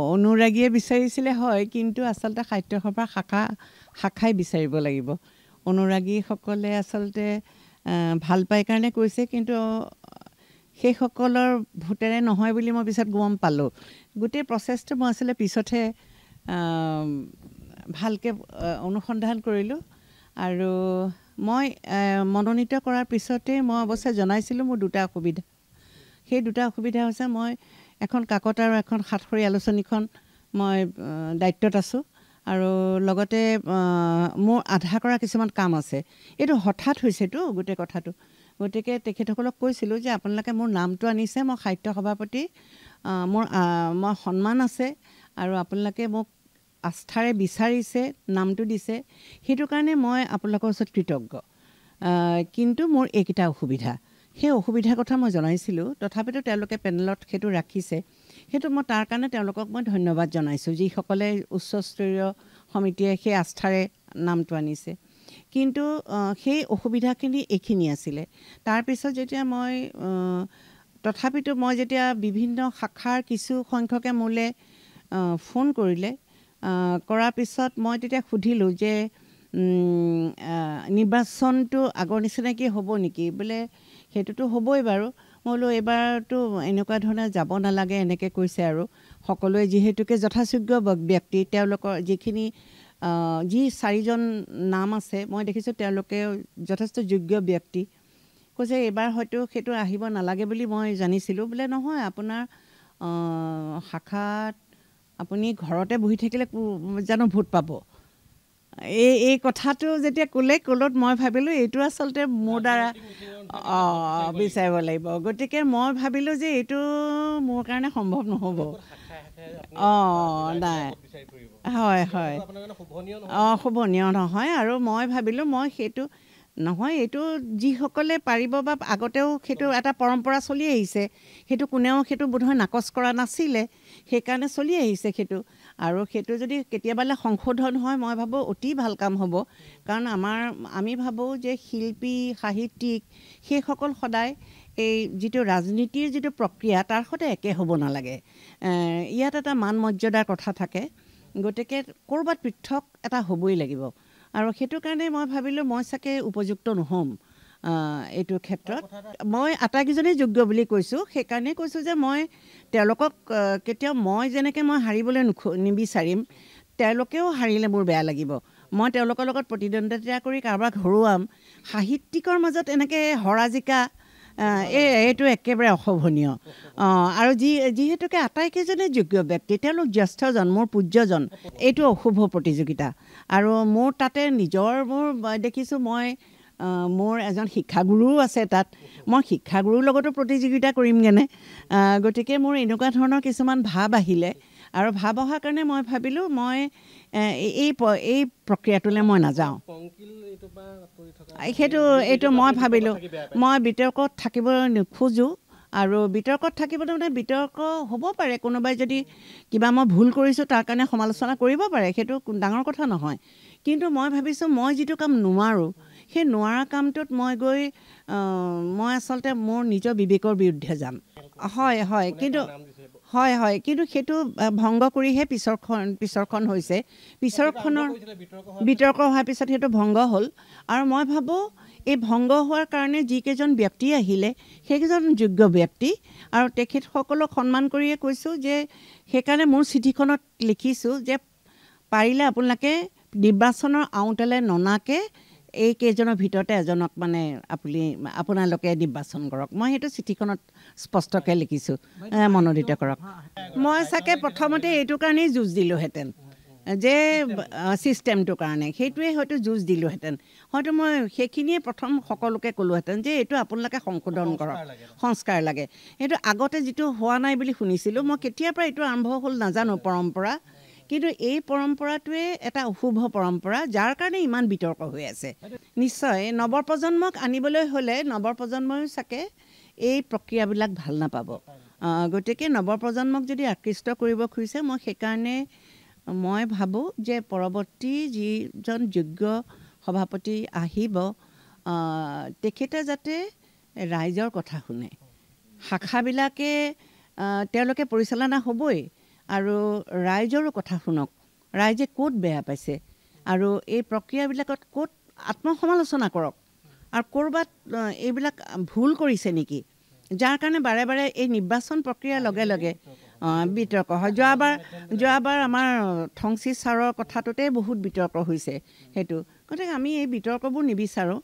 অনুৰাগীয়ে বিচাৰিছিলে হয় কিন্তু আচলতে সাহিত্যসভাৰ শাখা শাখাই বিচাৰিব লাগিব অনুৰাগীসকলে আচলতে ভাল পায় কাৰণে কৈছে কিন্তু সেইসকলৰ ভোটেৰে নহয় বুলি মই পিছত গম পালোঁ গোটেই প্ৰচেছটো মই আচলতে পিছতহে ভালকৈ অনুসন্ধান কৰিলোঁ আৰু মই মনোনীত কৰাৰ পিছতেই মই অৱশ্যে জনাইছিলোঁ মোৰ দুটা অসুবিধা সেই দুটা অসুবিধা হৈছে মই এখন কাকত আৰু এখন সাতসৰী আলোচনীখন মই দায়িত্বত আছোঁ আৰু লগতে মোৰ আধা কৰা কিছুমান কাম আছে এইটো হঠাৎ হৈছেতো গোটেই কথাটো গতিকে তেখেতসকলক কৈছিলোঁ যে আপোনালোকে মোৰ নামটো আনিছে মই সাহিত্য সভাপতি মোৰ মই সন্মান আছে আৰু আপোনালোকে মোক আস্থাৰে বিচাৰিছে নামটো দিছে সেইটো কাৰণে মই আপোনালোকৰ ওচৰত কৃতজ্ঞ কিন্তু মোৰ এইকেইটা অসুবিধা সেই অসুবিধাৰ কথা মই জনাইছিলোঁ তথাপিতো তেওঁলোকে পেনেলত সেইটো ৰাখিছে সেইটো মই তাৰ কাৰণে তেওঁলোকক মই ধন্যবাদ জনাইছোঁ যিসকলে উচ্চস্তৰীয় সমিতিয়ে সেই আস্থাৰে নামটো আনিছে কিন্তু সেই অসুবিধাখিনি এইখিনি আছিলে তাৰপিছত যেতিয়া মই তথাপিতো মই যেতিয়া বিভিন্ন শাখাৰ কিছু সংখ্যকে মোলৈ ফোন কৰিলে কৰাৰ পিছত মই তেতিয়া সুধিলোঁ যে নিৰ্বাচনটো আগৰ নিচিনাকৈ হ'ব নেকি বোলে সেইটোতো হ'বই বাৰু মই বোলো এইবাৰতো এনেকুৱা ধৰণে যাব নালাগে এনেকৈ কৈছে আৰু সকলোৱে যিহেতুকে যথাযোগ্য ব্যক্তি তেওঁলোকৰ যিখিনি যি চাৰিজন নাম আছে মই দেখিছোঁ তেওঁলোকে যথেষ্ট যোগ্য ব্যক্তি কৈছে এইবাৰ হয়তো সেইটো আহিব নালাগে বুলি মই জানিছিলোঁ বোলে নহয় আপোনাৰ শাখাত আপুনি ঘৰতে বহি থাকিলে জানো ভোট পাব এই এই কথাটো যেতিয়া ক'লে ক'লত মই ভাবিলোঁ এইটো আচলতে মোৰ দ্বাৰা অঁ বিচাৰিব লাগিব গতিকে মই ভাবিলোঁ যে এইটো মোৰ কাৰণে সম্ভৱ নহ'ব অঁ নাই হয় হয় অঁ শোভনীয় নহয় আৰু মই ভাবিলোঁ মই সেইটো নহয় এইটো যিসকলে পাৰিব বা আগতেও সেইটো এটা পৰম্পৰা চলি আহিছে সেইটো কোনেও সেইটো বোধহয় নাকচ কৰা নাছিলে সেইকাৰণে চলি আহিছে সেইটো আৰু সেইটো যদি কেতিয়াবালৈ সংশোধন হয় মই ভাবোঁ অতি ভাল কাম হ'ব কাৰণ আমাৰ আমি ভাবোঁ যে শিল্পী সাহিত্যিক সেইসকল সদায় এই যিটো ৰাজনীতিৰ যিটো প্ৰক্ৰিয়া তাৰ সৈতে একে হ'ব নালাগে ইয়াত এটা মান মৰ্যাদাৰ কথা থাকে গতিকে ক'ৰবাত পৃথক এটা হ'বই লাগিব আৰু সেইটো কাৰণে মই ভাবিলোঁ মই চাগে উপযুক্ত নহ'ম এইটো ক্ষেত্ৰত মই আটাইকেইজনেই যোগ্য বুলি কৈছোঁ সেইকাৰণেই কৈছোঁ যে মই তেওঁলোকক কেতিয়াও মই যেনেকৈ মই হাৰিবলৈ নোখো নিবিচাৰিম তেওঁলোকেও হাৰিলে মোৰ বেয়া লাগিব মই তেওঁলোকৰ লগত প্ৰতিদ্বন্দ্বিতা কৰি কাৰোবাক হৰুৱাম সাহিত্যিকৰ মাজত এনেকৈ হৰা জিকা এই এইটো একেবাৰে অশোভনীয় অঁ আৰু যি যিহেতুকে আটাইকেইজনে যোগ্য ব্যক্তি তেওঁলোক জ্যেষ্ঠজন মোৰ পূজ্যজন এইটো অশুভ প্ৰতিযোগিতা আৰু মোৰ তাতে নিজৰ মোৰ দেখিছোঁ মই মোৰ এজন শিক্ষাগুৰুও আছে তাত মই শিক্ষাগুৰুৰ লগতো প্ৰতিযোগিতা কৰিমগেনে গতিকে মোৰ এনেকুৱা ধৰণৰ কিছুমান ভাৱ আহিলে আৰু ভাৱ অহাৰ কাৰণে মই ভাবিলোঁ মই এই এই প্ৰক্ৰিয়াটোলৈ মই নাযাওঁ সেইটো এইটো মই ভাবিলোঁ মই বিতৰ্কত থাকিব নোখোজোঁ আৰু বিতৰ্কত থাকিবলৈ মানে বিতৰ্ক হ'ব পাৰে কোনোবাই যদি কিবা মই ভুল কৰিছোঁ তাৰ কাৰণে সমালোচনা কৰিব পাৰে সেইটো ডাঙৰ কথা নহয় কিন্তু মই ভাবিছোঁ মই যিটো কাম নোৱাৰোঁ সেই নোৱাৰা কামটোত মই গৈ মই আচলতে মোৰ নিজৰ বিবেকৰ বিৰুদ্ধে যাম হয় হয় কিন্তু হয় হয় কিন্তু সেইটো ভংগ কৰিহে পিছৰখন পিছৰখন হৈছে পিছৰখনৰ বিতৰ্ক হোৱাৰ পিছত সেইটো ভংগ হ'ল আৰু মই ভাবোঁ এই ভংগ হোৱাৰ কাৰণে যিকেইজন ব্যক্তি আহিলে সেইকেইজন যোগ্য ব্যক্তি আৰু তেখেতসকলক সন্মান কৰিয়ে কৈছোঁ যে সেইকাৰণে মোৰ চিঠিখনত লিখিছোঁ যে পাৰিলে আপোনালোকে নিৰ্বাচনৰ আওঁতালৈ ননাকৈ এইকেইজনৰ ভিতৰতে এজনক মানে আপুনি আপোনালোকে নিৰ্বাচন কৰক মই সেইটো চিঠিখনত স্পষ্টকৈ লিখিছোঁ মনোনীত কৰক মই চাগে প্ৰথমতে এইটো কাৰণেই যুঁজ দিলোঁহেঁতেন যে ছিষ্টেমটোৰ কাৰণে সেইটোৱে হয়তো যুঁজ দিলোঁহেঁতেন হয়তো মই সেইখিনিয়ে প্ৰথম সকলোকে ক'লোহেঁতেন যে এইটো আপোনালোকে সংশোধন কৰক সংস্কাৰ লাগে সেইটো আগতে যিটো হোৱা নাই বুলি শুনিছিলোঁ মই কেতিয়াৰ পৰা এইটো আৰম্ভ হ'ল নাজানো পৰম্পৰা কিন্তু এই পৰম্পৰাটোৱে এটা অশুভ পৰম্পৰা যাৰ কাৰণে ইমান বিতৰ্ক হৈ আছে নিশ্চয় নৱপ্ৰজন্মক আনিবলৈ হ'লে নৱপ্ৰজন্মই চাগে এই প্ৰক্ৰিয়াবিলাক ভাল নাপাব গতিকে নৱপ্ৰজন্মক যদি আকৃষ্ট কৰিব খুজিছে মই সেইকাৰণে মই ভাবোঁ যে পৰৱৰ্তী যিজন যোগ্য সভাপতি আহিব তেখেতে যাতে ৰাইজৰ কথা শুনে শাখাবিলাকে তেওঁলোকে পৰিচালনা হ'বই আৰু ৰাইজৰো কথা শুনক ৰাইজে ক'ত বেয়া পাইছে আৰু এই প্ৰক্ৰিয়াবিলাকত ক'ত আত্মসমালোচনা কৰক আৰু ক'ৰবাত এইবিলাক ভুল কৰিছে নেকি যাৰ কাৰণে বাৰে বাৰে এই নিৰ্বাচন প্ৰক্ৰিয়াৰ লগে লগে বিতৰ্ক হয় যোৱাবাৰ যোৱাবাৰ আমাৰ থংচি ছাৰৰ কথাটোতে বহুত বিতৰ্ক হৈছে সেইটো গতিকে আমি এই বিতৰ্কবোৰ নিবিচাৰোঁ